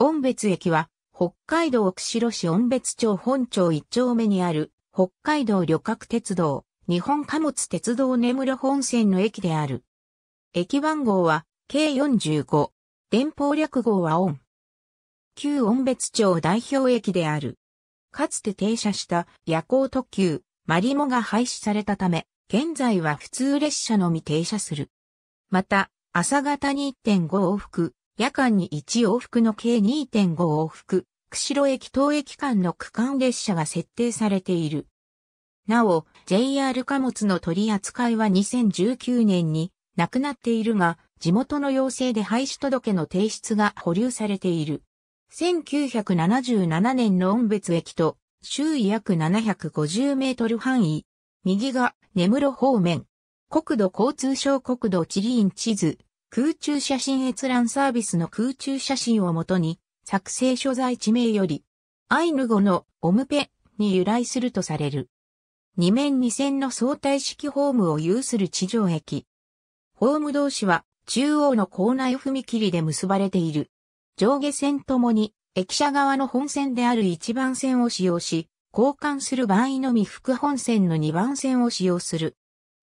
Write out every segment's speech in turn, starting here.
温別駅は、北海道釧路市温別町本町1丁目にある、北海道旅客鉄道、日本貨物鉄道根室本線の駅である。駅番号は、計45。電報略号はン。旧温別町代表駅である。かつて停車した夜行特急、マリモが廃止されたため、現在は普通列車のみ停車する。また、朝方に1.5往復、夜間に1往復の計2.5往復、釧路駅東駅間の区間列車が設定されている。なお、JR 貨物の取り扱いは2019年になくなっているが、地元の要請で廃止届の提出が保留されている。1977年の音別駅と周囲約750メートル範囲。右が根室方面。国土交通省国土地理院地図。空中写真閲覧サービスの空中写真をもとに、作成所在地名より、アイヌ語のオムペに由来するとされる。二面二線の相対式ホームを有する地上駅。ホーム同士は中央の構内踏切で結ばれている。上下線ともに駅舎側の本線である一番線を使用し、交換する場合のみ副本線の二番線を使用する。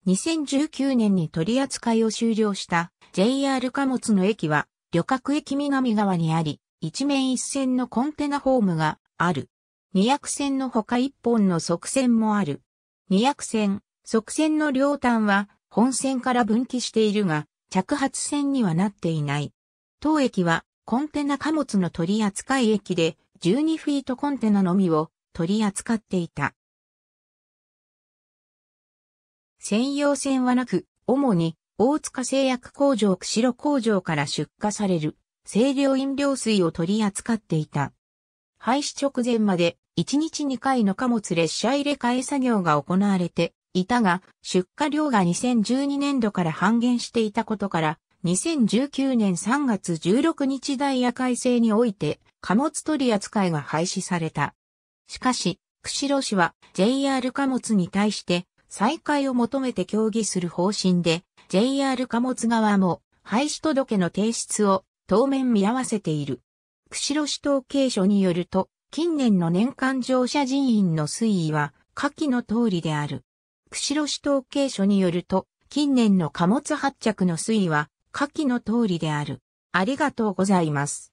2019年に取り扱いを終了した JR 貨物の駅は、旅客駅南側にあり、一面一線のコンテナホームがある。二役線のほか一本の側線もある。二役線、側線の両端は本線から分岐しているが、着発線にはなっていない。当駅はコンテナ貨物の取扱い駅で12フィートコンテナのみを取り扱っていた。専用線はなく、主に大塚製薬工場釧路工場から出荷される清涼飲料水を取り扱っていた。廃止直前まで1日2回の貨物列車入れ替え作業が行われていたが、出荷量が2012年度から半減していたことから、2019年3月16日ダイヤ改正において貨物取り扱いが廃止された。しかし、釧路市は JR 貨物に対して再開を求めて協議する方針で、JR 貨物側も廃止届の提出を当面見合わせている。釧路市統計所によると、近年の年間乗車人員の推移は下記の通りである。釧路市統計所によると、近年の貨物発着の推移は下記の通りである。ありがとうございます。